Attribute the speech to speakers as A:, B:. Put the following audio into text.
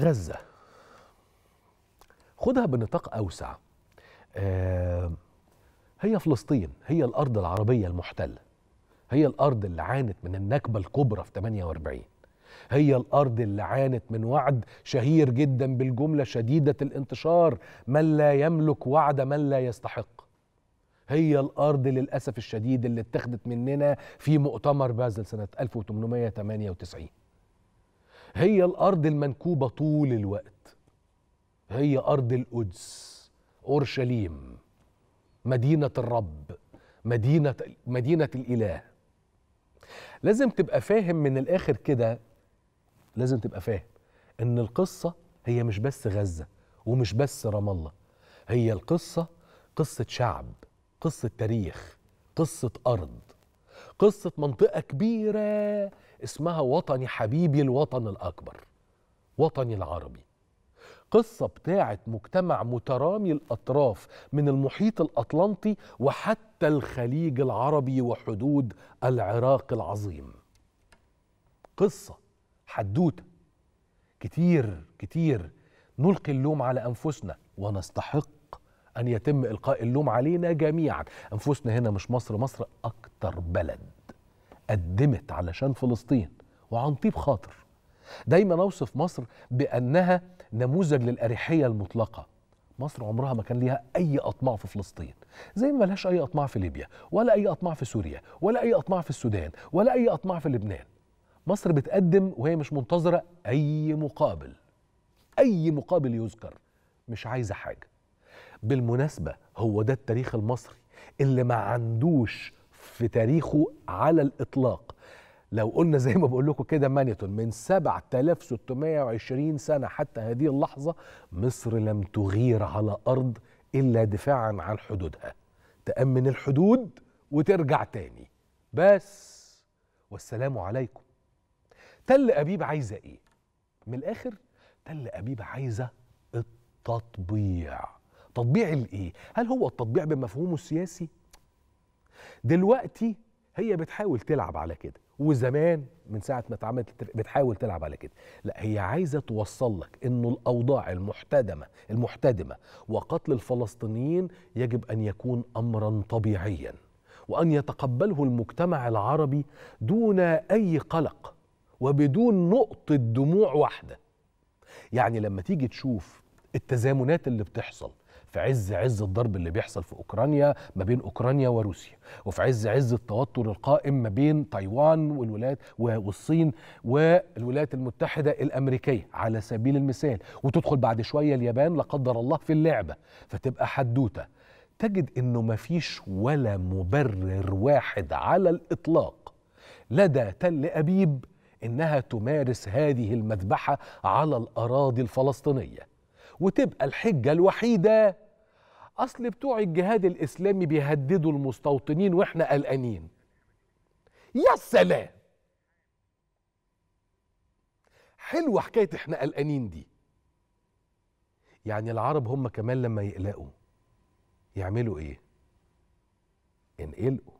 A: غزة خدها بنطاق أوسع هي فلسطين هي الأرض العربية المحتلة هي الأرض اللي عانت من النكبة الكبرى في 48 هي الأرض اللي عانت من وعد شهير جدا بالجملة شديدة الانتشار من لا يملك وعد من لا يستحق هي الأرض للأسف الشديد اللي اتخذت مننا في مؤتمر بازل سنة 1898 هي الارض المنكوبه طول الوقت هي ارض القدس اورشليم مدينه الرب مدينه مدينه الاله لازم تبقى فاهم من الاخر كده لازم تبقى فاهم ان القصه هي مش بس غزه ومش بس رام الله هي القصه قصه شعب قصه تاريخ قصه ارض قصة منطقة كبيرة اسمها وطني حبيبي الوطن الأكبر وطني العربي قصة بتاعة مجتمع مترامي الأطراف من المحيط الأطلنطي وحتى الخليج العربي وحدود العراق العظيم قصة حدوتة كتير كتير نلقي اللوم على أنفسنا ونستحق أن يتم إلقاء اللوم علينا جميعا أنفسنا هنا مش مصر مصر أكتر بلد قدمت علشان فلسطين وعن طيب خاطر دايما أوصف مصر بأنها نموذج للأريحية المطلقة مصر عمرها ما كان ليها أي أطماع في فلسطين زي ما لهاش أي أطماع في ليبيا ولا أي أطماع في سوريا ولا أي أطماع في السودان ولا أي أطماع في لبنان مصر بتقدم وهي مش منتظرة أي مقابل أي مقابل يذكر مش عايزة حاجة بالمناسبة هو ده التاريخ المصري اللي ما عندوش في تاريخه على الإطلاق لو قلنا زي ما بقول لكم كده مانيتون من 7620 سنة حتى هذه اللحظة مصر لم تغير على أرض إلا دفاعا عن حدودها تأمن الحدود وترجع تاني بس والسلام عليكم تل أبيب عايزة إيه؟ من الآخر تل أبيب عايزة التطبيع تطبيع الايه هل هو التطبيع بمفهومه السياسي دلوقتي هي بتحاول تلعب على كده وزمان من ساعه ما اتعملت بتحاول تلعب على كده لا هي عايزه توصل لك انه الاوضاع المحتدمه المحتدمه وقتل الفلسطينيين يجب ان يكون امرا طبيعيا وان يتقبله المجتمع العربي دون اي قلق وبدون نقطه دموع واحده يعني لما تيجي تشوف التزامنات اللي بتحصل في عز عز الضرب اللي بيحصل في اوكرانيا ما بين اوكرانيا وروسيا وفي عز عز التوتر القائم ما بين تايوان والولايات والصين والولايات المتحده الامريكيه على سبيل المثال وتدخل بعد شويه اليابان لا قدر الله في اللعبه فتبقى حدوته تجد انه ما فيش ولا مبرر واحد على الاطلاق لدى تل ابيب انها تمارس هذه المذبحه على الاراضي الفلسطينيه وتبقى الحجه الوحيده اصل بتوع الجهاد الاسلامي بيهددوا المستوطنين واحنا قلقانين يا سلام حلوه حكايه احنا قلقانين دي يعني العرب هم كمان لما يقلقوا يعملوا ايه انقلقوا